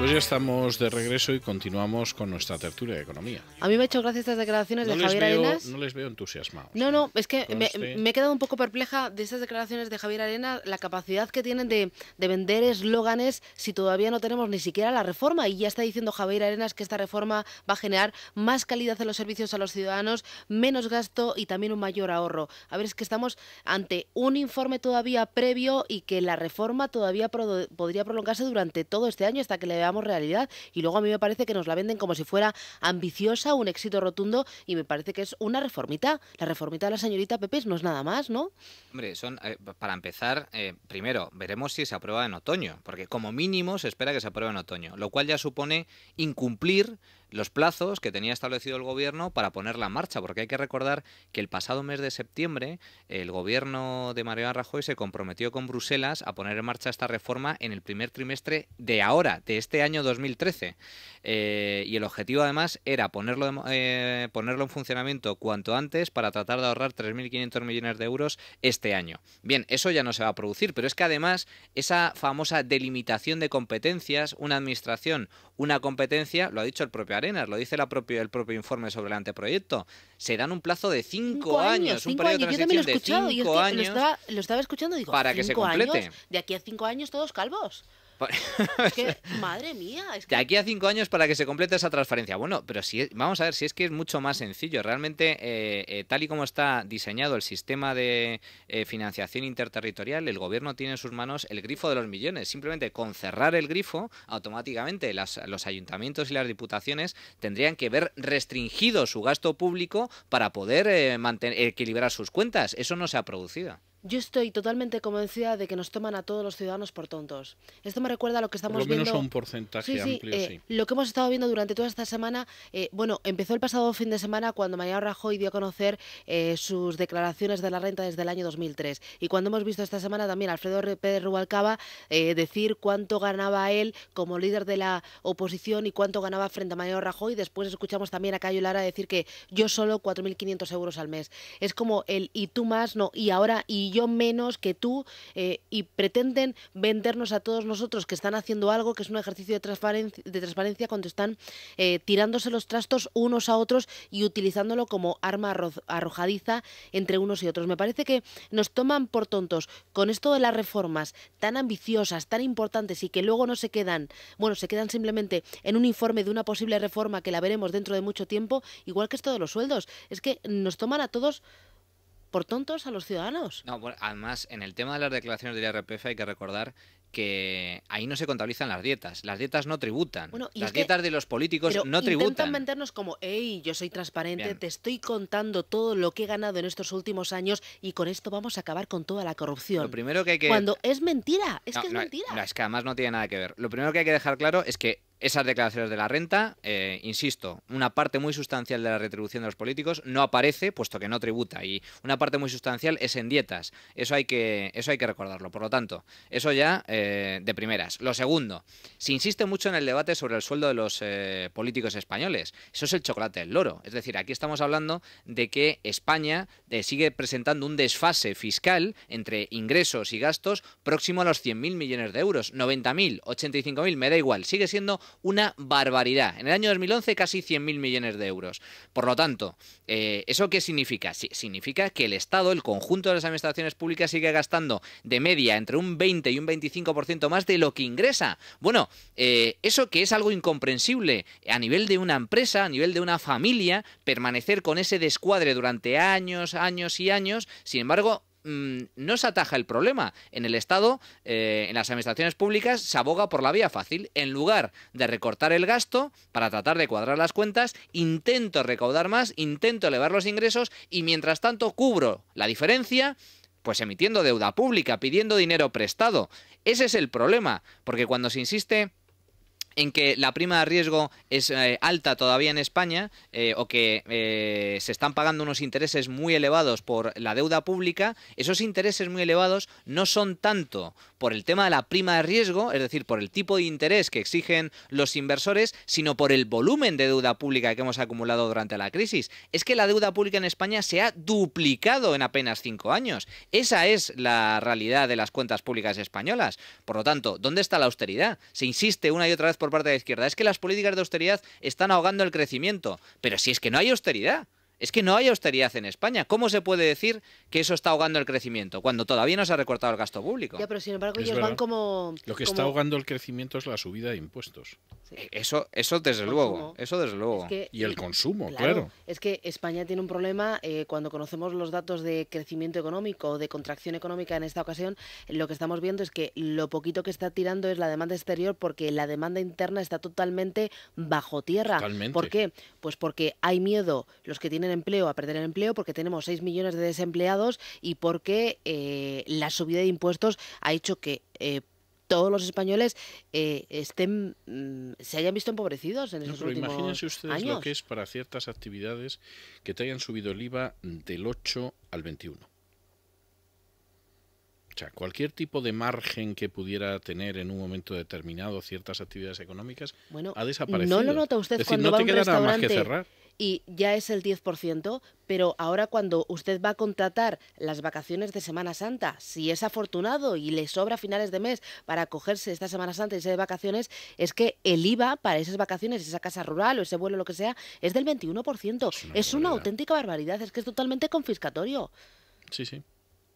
Pues ya estamos de regreso y continuamos con nuestra tertulia de economía. A mí me ha hecho gracia estas declaraciones de Javier Arenas. No les veo entusiasmados. No, no, ¿eh? es que este me, he quedado un poco perpleja de estas declaraciones de Javier Arenas, la capacidad que tienen de, vender eslóganes si todavía no tenemos ni siquiera la reforma. Y ya está diciendo Javier Arenas que esta reforma va a generar más calidad en los servicios a los ciudadanos, menos gasto y también un mayor ahorro. A ver, es que estamos ante un informe todavía previo y que la reforma todavía podría prolongarse durante todo este año hasta que le veamos realidad. Y luego a mí me parece que nos la venden como si fuera ambiciosa, un éxito rotundo, y me parece que es una reformita. La reformita de la señorita Pepes no es nada más, ¿no? Hombre, son, eh, para empezar, eh, primero, veremos si se aprueba en otoño, porque como mínimo se espera que se apruebe en otoño, lo cual ya supone incumplir los plazos que tenía establecido el gobierno para ponerla en marcha, porque hay que recordar que el pasado mes de septiembre el gobierno de Mariano Rajoy se comprometió con Bruselas a poner en marcha esta reforma en el primer trimestre de ahora, de este año 2013. Eh, y el objetivo además era ponerlo, eh, ponerlo en funcionamiento cuanto antes para tratar de ahorrar 3.500 millones de euros este año. Bien, eso ya no se va a producir, pero es que además esa famosa delimitación de competencias, una administración, una competencia, lo ha dicho el propio Arenas, lo dice la el propio informe sobre el anteproyecto. Se dan un plazo de cinco, años, un periodo de yo años. Lo estaba, lo estaba escuchando y digo, para que se complete. de aquí a cinco años todos calvos. madre mía. De aquí a cinco años para que se complete esa transferencia. Bueno, pero si vamos a ver si es que es mucho más sencillo. Realmente, eh, eh, tal y como está diseñado el sistema de eh, financiación interterritorial, el gobierno tiene en sus manos el grifo de los millones. Simplemente con cerrar el grifo, automáticamente los ayuntamientos y las diputaciones tendrían que ver restringido su gasto público para poder mantener, equilibrar sus cuentas. Eso no se ha producido. Yo estoy totalmente convencida de que nos toman a todos los ciudadanos por tontos. Esto me recuerda a lo que estamos por lo menos viendo. A un porcentaje amplio, eh, Lo que hemos estado viendo durante toda esta semana, eh, bueno, empezó el pasado fin de semana cuando Mariano Rajoy dio a conocer eh, sus declaraciones de la renta desde el año 2003. Y cuando hemos visto esta semana también a Alfredo Pérez Rubalcaba decir cuánto ganaba él como líder de la oposición y cuánto ganaba frente a Mariano Rajoy. Después escuchamos también a Cayo Lara decir que yo solo 4.500 euros al mes. Es como el y tú más, no, y ahora y yo menos que tú eh, y pretenden vendernos a todos nosotros que están haciendo algo que es un ejercicio de transparencia, cuando están eh, tirándose los trastos unos a otros y utilizándolo como arma arrojadiza entre unos y otros. Me parece que nos toman por tontos con esto de las reformas tan ambiciosas, tan importantes y que luego no se quedan, bueno, se quedan simplemente en un informe de una posible reforma que la veremos dentro de mucho tiempo, igual que esto de los sueldos. Es que nos toman a todos por tontos a los ciudadanos. además, en el tema de las declaraciones del IRPF hay que recordar que ahí no se contabilizan las dietas. Las dietas no tributan. las dietas de los políticos no tributan. Intentan vendernos como, hey, yo soy transparente, te estoy contando todo lo que he ganado en estos últimos años y con esto vamos a acabar con toda la corrupción. Lo primero que hay que... Cuando es mentira, es que es mentira. No, es que además no tiene nada que ver. Lo primero que hay que dejar claro es que esas declaraciones de la renta, eh, insisto, una parte muy sustancial de la retribución de los políticos no aparece, puesto que no tributa, y una parte muy sustancial es en dietas. Eso hay que, eso hay que recordarlo. Por lo tanto, eso ya... Eh, eh, de primeras. Lo segundo, se insiste mucho en el debate sobre el sueldo de los eh, políticos españoles. Eso es el chocolate del loro. Es decir, aquí estamos hablando de que España eh, sigue presentando un desfase fiscal entre ingresos y gastos próximo a los 100.000 millones de euros. 90.000, 85.000, me da igual. Sigue siendo una barbaridad. En el año 2011 casi 100.000 millones de euros. Por lo tanto, ¿eso qué significa? significa que el Estado, el conjunto de las administraciones públicas, sigue gastando de media entre un 20 y un 25 ciento más de lo que ingresa. Bueno, eh, eso que es algo incomprensible a nivel de una empresa, a nivel de una familia, permanecer con ese descuadre durante años, años y años, sin embargo, mm, no se ataja el problema. En el Estado, eh, en las administraciones públicas, se aboga por la vía fácil. En lugar de recortar el gasto para tratar de cuadrar las cuentas, intento recaudar más, intento elevar los ingresos y mientras tanto cubro la diferencia pues emitiendo deuda pública, pidiendo dinero prestado. Ese es el problema, porque cuando se insiste en que la prima de riesgo es eh, alta todavía en España eh, o que eh, se están pagando unos intereses muy elevados por la deuda pública, esos intereses muy elevados no son tanto por el tema de la prima de riesgo, es decir, por el tipo de interés que exigen los inversores, sino por el volumen de deuda pública que hemos acumulado durante la crisis. Es que la deuda pública en España se ha duplicado en apenas cinco años. Esa es la realidad de las cuentas públicas españolas. Por lo tanto, ¿dónde está la austeridad? Se insiste una y otra vez por parte de la izquierda, es que las políticas de austeridad están ahogando el crecimiento. Pero si es que no hay austeridad. Es que no hay austeridad en España. ¿Cómo se puede decir que eso está ahogando el crecimiento cuando todavía no se ha recortado el gasto público? Ya, pero sin embargo ellos van como... Lo que está ahogando el crecimiento es la subida de impuestos. E-, eso, eso desde luego, eso desde luego. y el consumo, claro, Es que España tiene un problema eh, cuando conocemos los datos de crecimiento económico o de contracción económica en esta ocasión, lo que estamos viendo es que lo poquito que está tirando es la demanda exterior porque la demanda interna está totalmente bajo tierra. Totalmente. ¿Por qué? Pues porque hay miedo los que tienen empleo a perder el empleo porque tenemos 6 millones de desempleados y porque eh, la subida de impuestos ha hecho que eh, todos los españoles eh, estén mm, se hayan visto empobrecidos en no, esos pero imagínense ustedes lo que es para ciertas actividades que te hayan subido el IVA del 8 al 21. O sea, cualquier tipo de margen que pudiera tener en un momento determinado ciertas actividades económicas ha desaparecido. No lo nota usted cuando no va a un restaurante. Más cerrar y ya es el 10%, pero ahora cuando usted va a contratar las vacaciones de Semana Santa, si es afortunado y le sobra finales de mes para cogerse esta Semana Santa y ser de vacaciones, es que el IVA para esas vacaciones, esa casa rural o ese vuelo, lo que sea, es del 21%. es una auténtica barbaridad, es que es totalmente confiscatorio. Sí, sí.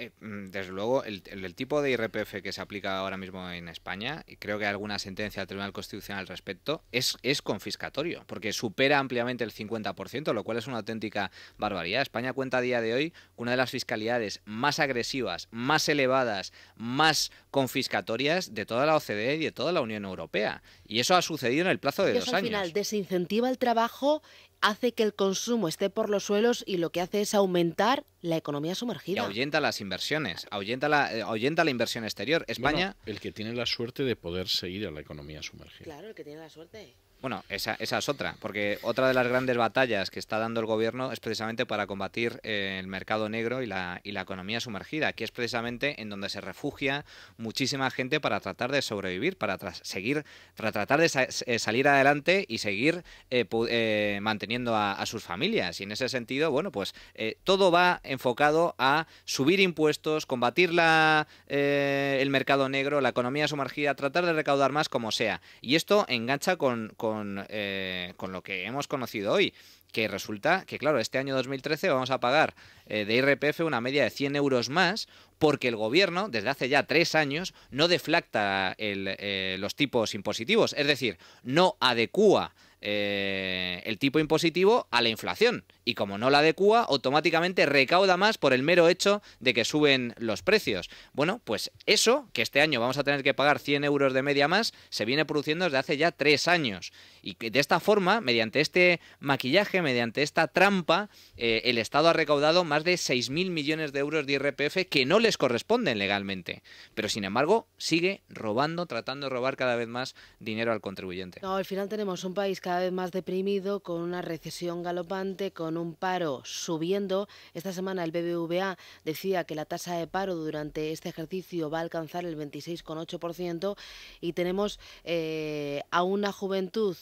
Eh, mm, desde luego, el, tipo de IRPF que se aplica ahora mismo en España, y creo que hay alguna sentencia del Tribunal Constitucional al respecto, es, es confiscatorio, porque supera ampliamente el 50%, lo cual es una auténtica barbaridad. España cuenta a día de hoy con una de las fiscalidades más agresivas, más elevadas, más confiscatorias de toda la OCDE y de toda la Unión Europea. Y eso ha sucedido en el plazo de dos años. Al final desincentiva el trabajo, hace que el consumo esté por los suelos y lo que hace es aumentar la economía sumergida. Y ahuyenta las inversiones, ahuyenta la, eh, la inversión exterior. España... Bueno, el que tiene la suerte de poder seguir a la economía sumergida. Claro, el que tiene la suerte. Bueno, esa, es otra, porque otra de las grandes batallas que está dando el gobierno es precisamente para combatir eh, el mercado negro y la, economía sumergida, que es precisamente en donde se refugia muchísima gente para tratar de sobrevivir, para seguir, para tratar de eh, salir adelante y seguir eh, manteniendo a, sus familias. Y en ese sentido, bueno, pues todo va enfocado a subir impuestos, combatir el mercado negro, la economía sumergida, tratar de recaudar más como sea. Y esto engancha con eh, con, lo que hemos conocido hoy que resulta que, claro, este año 2013 vamos a pagar eh, de IRPF una media de 100 euros más porque el gobierno, desde hace ya tres años, no deflacta eh, los tipos impositivos, es decir, no adecúa eh, el tipo impositivo a la inflación. Y como no la adecua, automáticamente recauda más por el mero hecho de que suben los precios. Bueno, pues eso, que este año vamos a tener que pagar 100 euros de media más, se viene produciendo desde hace ya tres años. Y de esta forma, mediante este maquillaje, mediante esta trampa, eh, el Estado ha recaudado más de 6.000 millones de euros de IRPF que no les corresponden legalmente. Pero sin embargo, sigue robando, tratando de robar cada vez más dinero al contribuyente. No, al final tenemos un país que cada vez más deprimido, con una recesión galopante, con un paro subiendo. Esta semana el BBVA decía que la tasa de paro durante este ejercicio va a alcanzar el 26,8% y tenemos eh, a una juventud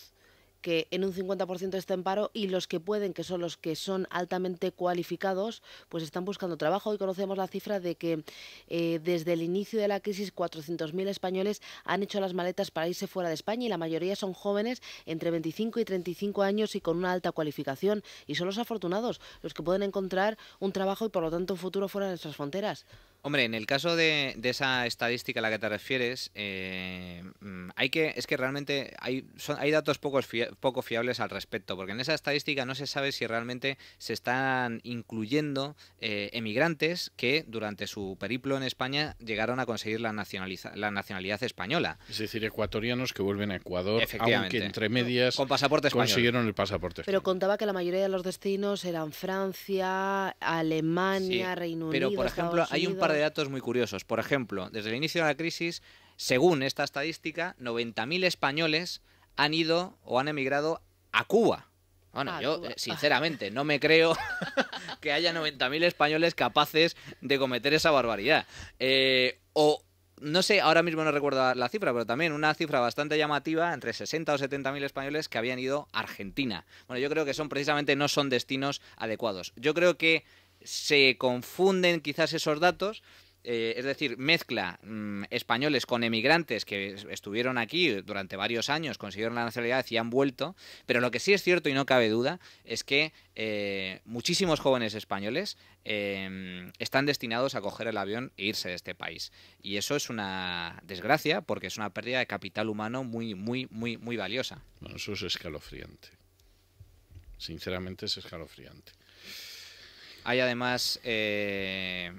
que en un 50% está en paro y los que pueden, que son los que son altamente cualificados, pues están buscando trabajo. Hoy conocemos la cifra de que eh, desde el inicio de la crisis 400.000 españoles han hecho las maletas para irse fuera de España y la mayoría son jóvenes entre 25 y 35 años y con una alta cualificación. Y son los afortunados los que pueden encontrar un trabajo y por lo tanto un futuro fuera de nuestras fronteras. Hombre, en el caso de, esa estadística a la que te refieres, eh, mm, hay que, es que realmente hay, son, hay datos poco, fiables al respecto, porque en esa estadística no se sabe si realmente se están incluyendo eh, emigrantes que durante su periplo en España llegaron a conseguir la, nacionalidad española. Es decir, ecuatorianos que vuelven a Ecuador, aunque entre medias con pasaporte español. consiguieron el pasaporte. Pero contaba que la mayoría de los destinos eran Francia, Alemania, Reino Unido. Pero, por ejemplo, hay un par de de datos muy curiosos. Por ejemplo, desde el inicio de la crisis, según esta estadística, 90.000 españoles han ido o han emigrado a Cuba. Bueno, yo, eh, sinceramente, no me creo que haya 90.000 españoles capaces de cometer esa barbaridad. Eh, o, no sé, ahora mismo no recuerdo la cifra, pero también una cifra bastante llamativa, entre 60 o 70.000 españoles que habían ido a Argentina. Bueno, yo creo que son precisamente no son destinos adecuados. Yo creo que se confunden quizás esos datos. Eh, es decir, mezcla mm, españoles con emigrantes que estuvieron aquí durante varios años, consiguieron la nacionalidad y han vuelto, pero lo que sí es cierto y no cabe duda es que eh, muchísimos jóvenes españoles em, están destinados a coger el avión e irse de este país. Y eso es una desgracia porque es una pérdida de capital humano muy, muy, muy, muy valiosa. eso es escalofriante. Sinceramente es escalofriante. Hay además eh,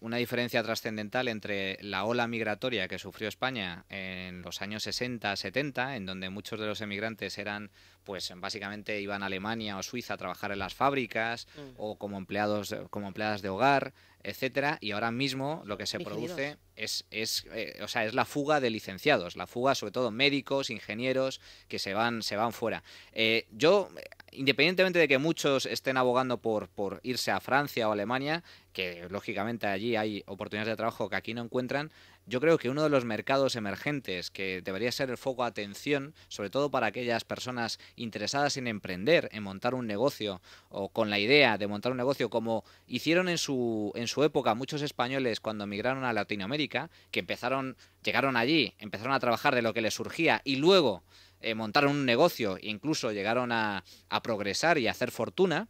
una diferencia trascendental entre la ola migratoria que sufrió España en los años 60-70, en donde muchos de los emigrantes eran, pues básicamente iban a Alemania o Suiza a trabajar en las fábricas mm. o como empleados, como empleadas de hogar, etcétera. Y ahora mismo lo que se produce es, es, eh, o sea, es la fuga de licenciados, la fuga sobre todo médicos, ingenieros que se van, se van fuera. Eh, yo independientemente de que muchos estén abogando por, por irse a Francia o Alemania, que lógicamente allí hay oportunidades de trabajo que aquí no encuentran, yo creo que uno de los mercados emergentes que debería ser el foco de atención, sobre todo para aquellas personas interesadas en emprender, en montar un negocio o con la idea de montar un negocio, como hicieron en su, en su época muchos españoles cuando emigraron a Latinoamérica, que empezaron, llegaron allí, empezaron a trabajar de lo que les surgía y luego eh, montaron un negocio e incluso llegaron a, progresar y a hacer fortuna,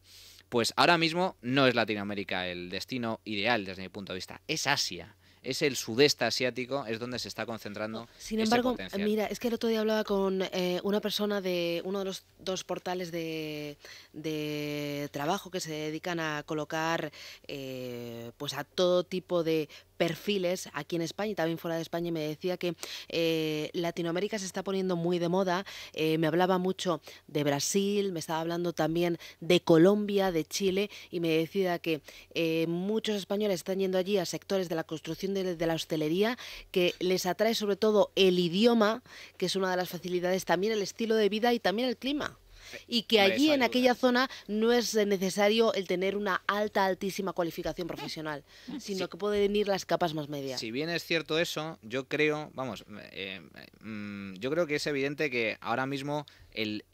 pues ahora mismo no es Latinoamérica el destino ideal desde mi punto de vista, es Asia es el sudeste asiático, es donde se está concentrando. Oh, sin embargo, mira, es que el otro día hablaba con eh, una persona de uno de los dos portales de, trabajo que se dedican a colocar eh, pues a todo tipo de perfiles aquí en España y también fuera de España. Y me decía que eh, Latinoamérica se está poniendo muy de moda. Eh, me hablaba mucho de Brasil, me estaba hablando también de Colombia, de Chile y me decía que eh, muchos españoles están yendo allí a sectores de la construcción de la hostelería que les atrae sobre todo el idioma, que es una de las facilidades, también el estilo de vida y también el clima y que allí en aquella zona no es necesario el tener una alta, altísima cualificación profesional, sino que pueden venir las capas más medias. Si bien es cierto eso, yo creo, vamos, eh, eh, mm, yo creo que es evidente que ahora mismo el,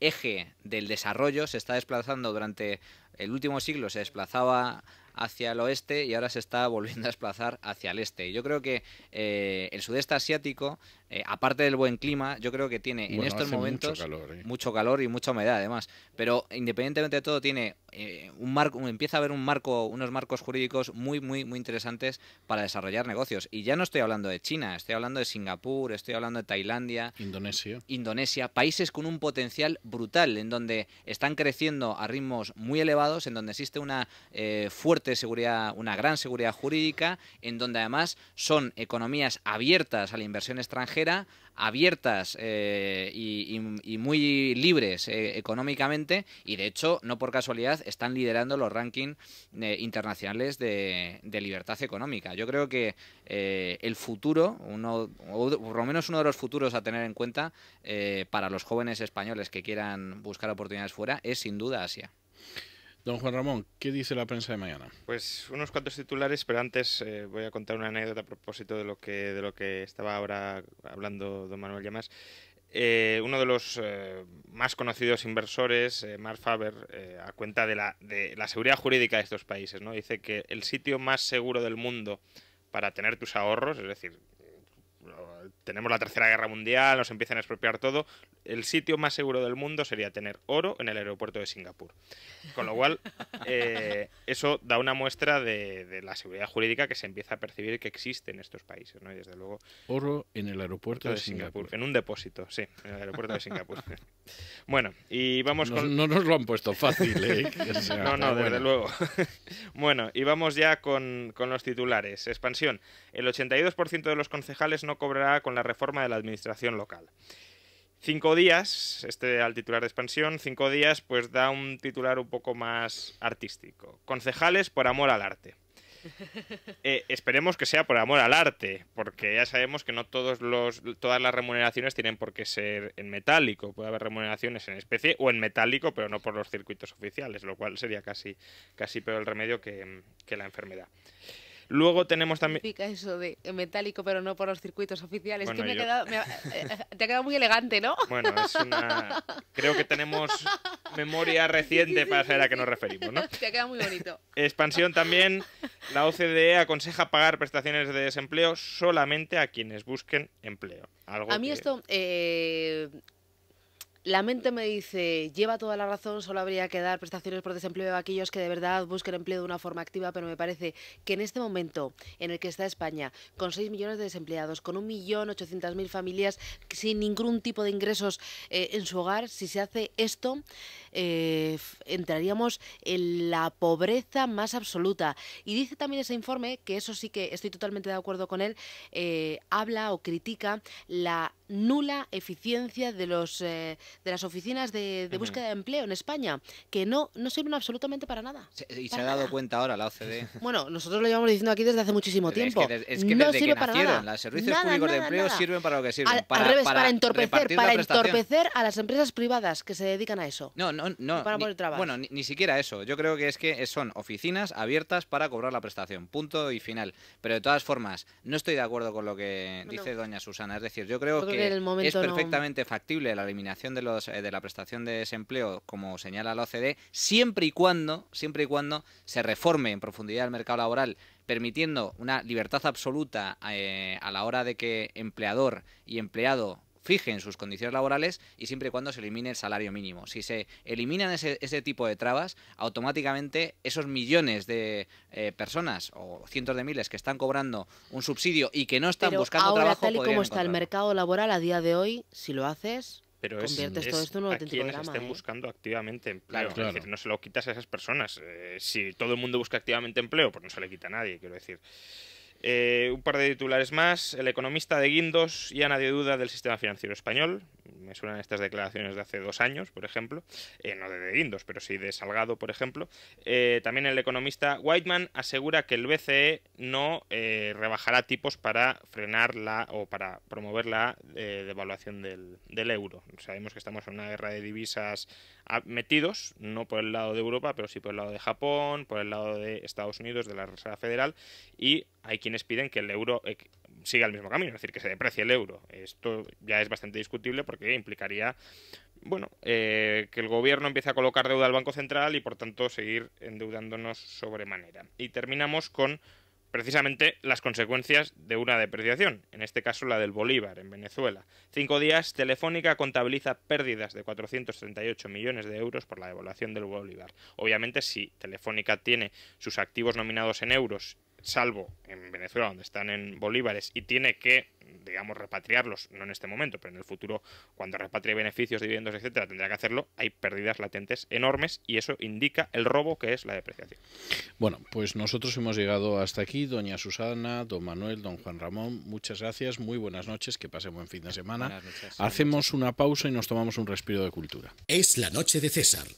eje del desarrollo se está desplazando durante el último siglo, se desplazaba hacia el oeste y ahora se está volviendo a desplazar hacia el este. Yo creo que eh, el sudeste asiático eh, aparte del buen clima, yo creo que tiene en estos momentos ¿eh? mucho calor, y mucha humedad además. Pero independientemente de todo, tiene eh, un marco, empieza a haber un marco, unos marcos jurídicos muy, muy, muy interesantes para desarrollar negocios. Y ya no estoy hablando de China, estoy hablando de Singapur, estoy hablando de Tailandia, Indonesia, Indonesia, países con un potencial brutal, en donde están creciendo a ritmos muy elevados, en donde existe una fuerte seguridad, una gran seguridad jurídica, en donde además son economías abiertas a la inversión extranjera abiertas eh, y, muy libres eh, económicamente y de hecho no por casualidad están liderando los rankings eh, internacionales de, libertad económica. Yo creo que el futuro, uno, o por lo menos uno de los futuros a tener en cuenta para los jóvenes españoles que quieran buscar oportunidades fuera es sin duda Asia. Don Juan Ramón, ¿qué dice la prensa de mañana? Pues unos cuantos titulares, pero antes eh, voy a contar una anécdota a propósito de lo que, de lo que estaba ahora hablando don Manuel Llamas. Eh, uno de los eh, más conocidos inversores, Mark Faber, a cuenta de la, de la, seguridad jurídica de estos países, ¿no? dice que el sitio más seguro del mundo para tener tus ahorros, es decir, tenemos la Tercera Guerra Mundial, nos empiezan a expropiar todo, el sitio más seguro del mundo sería tener oro en el aeropuerto de Singapur. Con lo cual, eh, eso da una muestra de, la seguridad jurídica que se empieza a percibir que existe en estos países, ¿no? desde luego... Oro en el aeropuerto de, Singapur. En un depósito, sí, en el aeropuerto de Singapur. bueno, y vamos no, con... No nos lo han puesto fácil, ¿eh? no, no, desde luego. bueno, y vamos ya con, con los titulares. Expansión. El 82% de los concejales no cobrará con la reforma de la administración local. Cinco días, este al titular de expansión, cinco días, pues da un titular un poco más artístico. Concejales por amor al arte. Eh, esperemos que sea por amor al arte, porque ya sabemos que no todos los, todas las remuneraciones tienen por qué ser en metálico. Puede haber remuneraciones en especie o en metálico, pero no por los circuitos oficiales, lo cual sería casi, casi peor el remedio que, que la enfermedad. Luego tenemos también... ¿Qué eso de metálico pero no por los circuitos oficiales? que me quedado, eh, eh, te ha quedado muy elegante, ¿no? Bueno, es una... creo que tenemos memoria reciente para saber a qué nos referimos, ¿no? Te ha quedado muy bonito. Expansión también. La OCDE aconseja pagar prestaciones de desempleo solamente a quienes busquen empleo. Algo a mí esto... Eh, la mente me dice, lleva toda la razón, solo habría que dar prestaciones por desempleo a aquellos que de verdad busquen empleo de una forma activa, pero me parece que en este momento en el que está España, con 6 millones de desempleados, con 1.800.000 familias sin ningún tipo de ingresos eh, en su hogar, si se hace esto, eh, entraríamos en la pobreza más absoluta. Y dice también ese informe, que eso sí que estoy totalmente de acuerdo con él, eh, habla o critica la nula eficiencia de los eh, de las oficinas de, búsqueda de empleo en España, que no, no sirven absolutamente para nada. y se ha dado cuenta ahora la OCDE. Bueno, nosotros lo llevamos diciendo aquí desde hace muchísimo tiempo. Es que, no para nada. los servicios públicos de empleo sirven para lo que sirven. para, revés, para, entorpecer, para entorpecer a las empresas privadas que se dedican a eso. No, no, no. Bueno, ni, siquiera eso. Yo creo que es que son oficinas abiertas para cobrar la prestación. Punto y final. Pero de todas formas, no estoy de acuerdo con lo que dice doña Susana. Es decir, yo creo que es perfectamente factible la eliminación de, los, eh, de la prestación de desempleo, como señala la OCDE, siempre y cuando, siempre y cuando se reforme en profundidad el mercado laboral permitiendo una libertad absoluta eh, a la hora de que empleador y empleado fijen sus condiciones laborales y siempre y cuando se elimine el salario mínimo. Si se eliminan ese, ese tipo de trabas, automáticamente esos millones de eh, personas o cientos de miles que están cobrando un subsidio y que no están Pero buscando ahora, trabajo. Tal y como está el mercado laboral a día de hoy, si lo haces, conviertes todo esto en un a quienes estén ¿eh? buscando activamente empleo. decir, no se lo quitas a esas personas. Eh, si todo el mundo busca activamente empleo, pues no se le quita a nadie, quiero decir. Eh, un par de titulares más. El economista de Guindos ya nadie duda del sistema financiero español me suenan estas declaraciones de hace dos años, por ejemplo, eh, no de, de Indos, pero sí de Salgado, por ejemplo. Eh, también el economista Whiteman asegura que el BCE no eh, rebajará tipos para frenar la o para promover la devaluación del, del, euro. Sabemos que estamos en una guerra de divisas metidos, no por el lado de Europa, pero sí por el lado de Japón, por el lado de Estados Unidos, de la Reserva Federal, y hay quienes piden que el euro, siga el mismo camino, es decir, que se deprecie el euro. Esto ya es bastante discutible porque implicaría, bueno, eh, que el gobierno empiece a colocar deuda al Banco Central y por tanto seguir endeudándonos sobremanera. Y terminamos con precisamente las consecuencias de una depreciación, en este caso la del Bolívar en Venezuela. Cinco días, Telefónica contabiliza pérdidas de 438 millones de euros por la devaluación del Bolívar. Obviamente, si Telefónica tiene sus activos nominados en euros salvo en Venezuela, donde están en bolívares, y tiene que, digamos, repatriarlos, no en este momento, pero en el futuro, cuando repatrie beneficios, dividendos, etcétera, tendrá que hacerlo, hay pérdidas latentes enormes y eso indica el robo que es la depreciación. Bueno, pues nosotros hemos llegado hasta aquí. Doña Susana, don Manuel, don Juan Ramón, muchas gracias, muy buenas noches, que pasen buen fin de semana. Hacemos una pausa y nos tomamos un respiro de cultura. Es la noche de César.